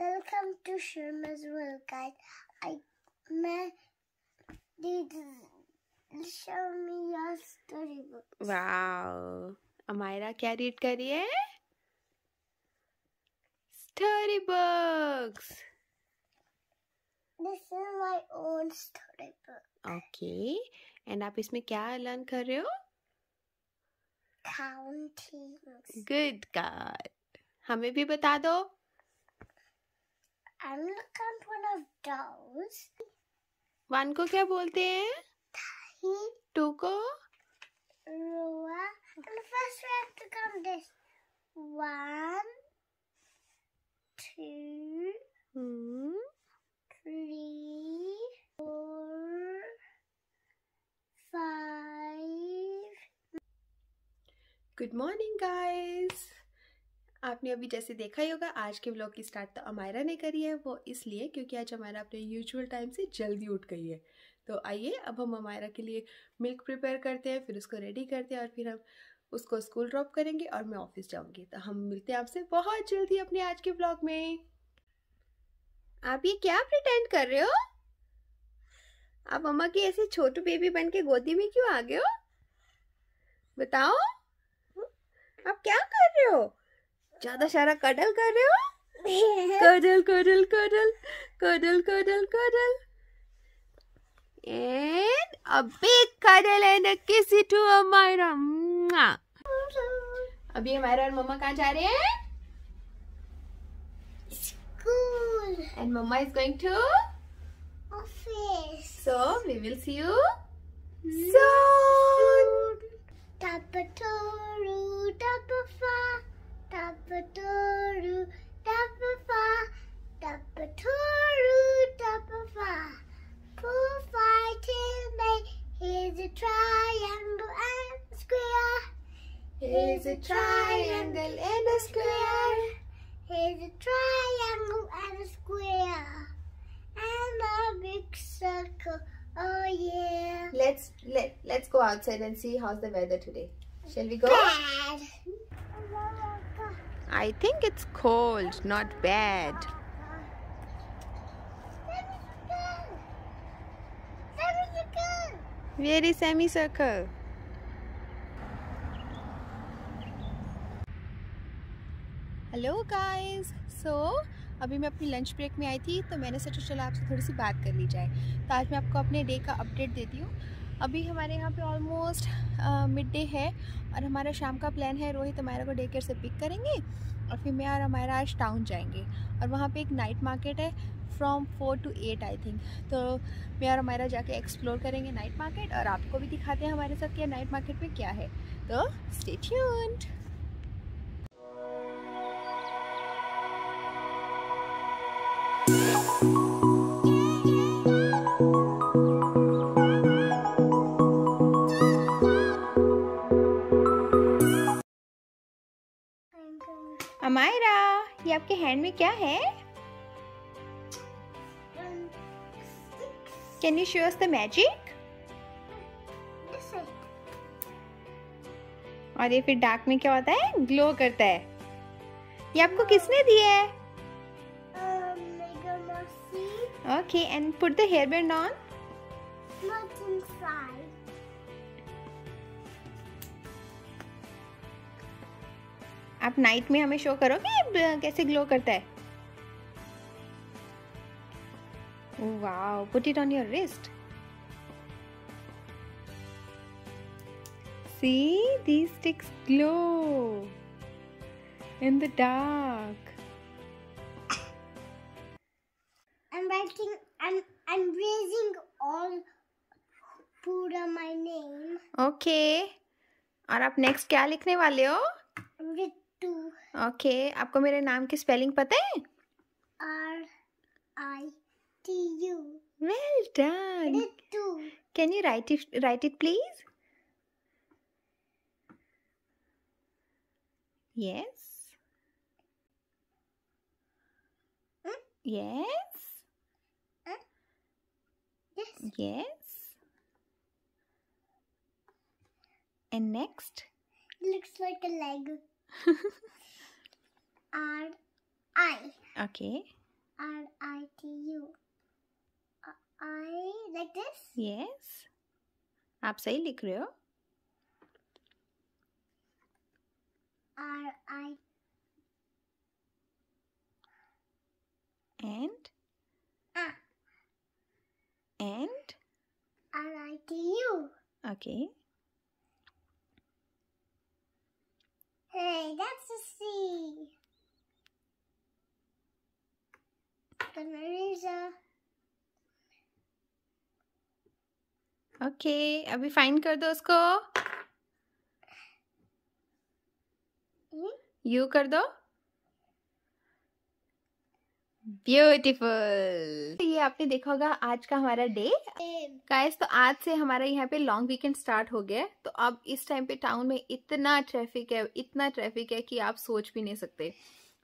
Welcome to Sharma's world guide I मैं show me your storybook wow Amayra क्या read करी है story books this is my own story book okay and आप इसमें क्या लर्न कर रहे हो Counting. Good God. हमें भी बता दो I will at one of those. One को क्या बोलते हैं टू को Roa. And first we have to count this. One, two, mm. three, four, five. Good morning, guys. आपने अभी जैसे देखा ही होगा आज के ब्लॉग की स्टार्ट तो अमायरा ने करी है वो इसलिए क्योंकि आज अमायरा अपने यूजुअल टाइम से जल्दी उठ गई है तो आइए अब हम अमायरा के लिए मिल्क प्रिपेयर करते हैं फिर उसको रेडी करते हैं और फिर हम उसको स्कूल ड्रॉप करेंगे और मैं ऑफिस जाऊंगी तो हम मिलते हैं आपसे बहुत जल्दी अपने आज के ब्लॉग में आप ये क्या प्रिटेंड कर रहे हो आप अम्मा की ऐसे छोटू बेबी बन के गोदी में क्यों आ गए हो बताओ आप क्या कर रहे हो ज्यादा सारा कडल कर रहे हो cuddle cuddle cuddle cuddle cuddle cuddle and and a big cuddle and a kissy to Amira. अभी हमारे और मम्मा कहाँ जा रहे हैं school and mama is going to office so we will see you so Tapatoo. Here's a triangle and a square. Here's a triangle and a square. And a big circle. Oh yeah. Let's let let's go outside and see how's the weather today. Shall we go? Bad. I think it's cold, not bad. Semicircle. Where is semicircle? Hello guys so अभी मैं अपनी lunch break में आई थी तो मैंने सोचा चलो आपसे थोड़ी सी बात कर ली जाए तो आज मैं आपको अपने डे का अपडेट देती हूँ अभी हमारे यहाँ पे ऑलमोस्ट मिड डे है और हमारा शाम का प्लान है रोहित हमारा को डे केयर से पिक करेंगे और फिर मैं और हमारा आज टाउन जाएंगे और वहाँ पे एक नाइट मार्केट है from four to eight I think तो मैं और हमारा जाके एक्सप्लोर करेंगे नाइट मार्केट और आपको भी दिखाते हैं हमारे साथ क्या नाइट मार्केट में क्या है तो स्टेट्यून अमायरा ये आपके हैंड में क्या है can you show us the magic और ये फिर डार्क में क्या होता है ग्लो करता है ये आपको किसने दिया है okay and put the hair band on आप नाइट में हमें शो करोगे कैसे ग्लो करता है wow put it on your wrist see the sticks glow in the dark I'm writing and I'm, I'm raising all Pura my name. Okay. और आप next क्या लिखने वाले हो ओके आपको मेरे नाम की स्पेलिंग पता है R I T U well done can you write it write it please yes yes yes and next looks like a Lego R I. Okay. R I T U. Uh, I like this? Yes. आप सही लिख रहे हो R I and ah. and R I T U. Okay. Hey, that's a C. Marisa. Okay okay, अभी find कर दो उसको you कर दो ब्यूटीफुल ये आपने देखा होगा आज का हमारा डे गाइस तो आज से हमारा यहाँ पे लॉन्ग वीकेंड स्टार्ट हो गया तो अब इस टाइम पे टाउन में इतना ट्रैफिक है इतना ट्रैफिक है कि आप सोच भी नहीं सकते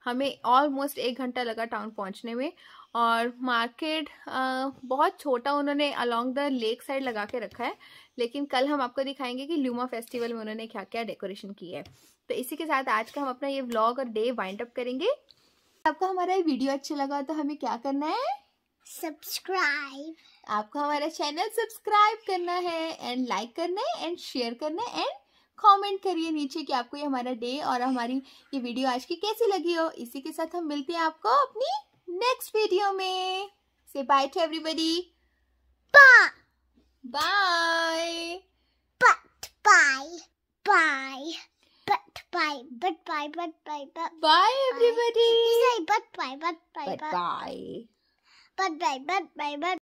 हमें ऑलमोस्ट एक घंटा लगा टाउन पहुँचने में और मार्केट बहुत छोटा उन्होंने अलोंग द लेक साइड लगा के रखा है लेकिन कल हम आपको दिखाएंगे कि ल्यूमा फेस्टिवल में उन्होंने क्या क्या डेकोरेशन की है तो इसी के साथ आज का हम अपना ये व्लॉग और डे वाइंड अप करेंगे आपको हमारा ये वीडियो अच्छा लगा तो हमें क्या करना है सब्सक्राइब आपको हमारा चैनल सब्सक्राइब करना है एंड लाइक करना है एंड शेयर करना है एंड कमेंट करिए नीचे कि आपको ये हमारा डे और हमारी ये वीडियो आज की कैसी लगी हो इसी के साथ हम मिलते हैं आपको अपनी नेक्स्ट वीडियो में से bye to everybody bye bye bye bye, but bye, but bye, but bye, bye everybody. Bye. Say but bye, but bye, but bye, but bye, but bye, but bye.